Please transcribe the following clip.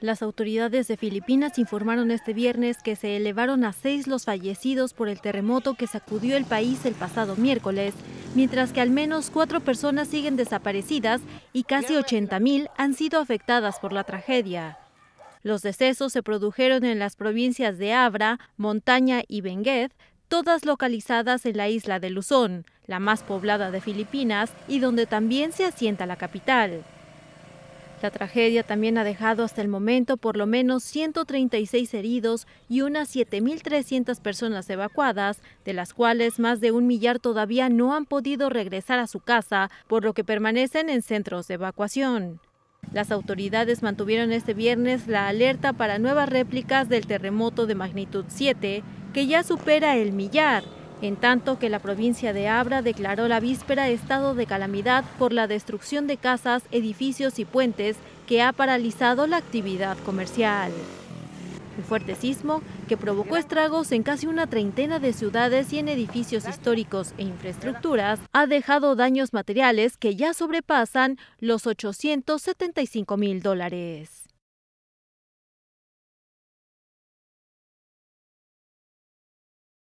Las autoridades de Filipinas informaron este viernes que se elevaron a seis los fallecidos por el terremoto que sacudió el país el pasado miércoles, mientras que al menos cuatro personas siguen desaparecidas y casi 80.000 han sido afectadas por la tragedia. Los decesos se produjeron en las provincias de Abra, Montaña y Benguet, todas localizadas en la isla de Luzón, la más poblada de Filipinas y donde también se asienta la capital. La tragedia también ha dejado hasta el momento por lo menos 136 heridos y unas 7.300 personas evacuadas, de las cuales más de un millar todavía no han podido regresar a su casa, por lo que permanecen en centros de evacuación. Las autoridades mantuvieron este viernes la alerta para nuevas réplicas del terremoto de magnitud 7, que ya supera el millar en tanto que la provincia de Abra declaró la víspera estado de calamidad por la destrucción de casas, edificios y puentes que ha paralizado la actividad comercial. Un fuerte sismo que provocó estragos en casi una treintena de ciudades y en edificios históricos e infraestructuras ha dejado daños materiales que ya sobrepasan los 875 mil dólares.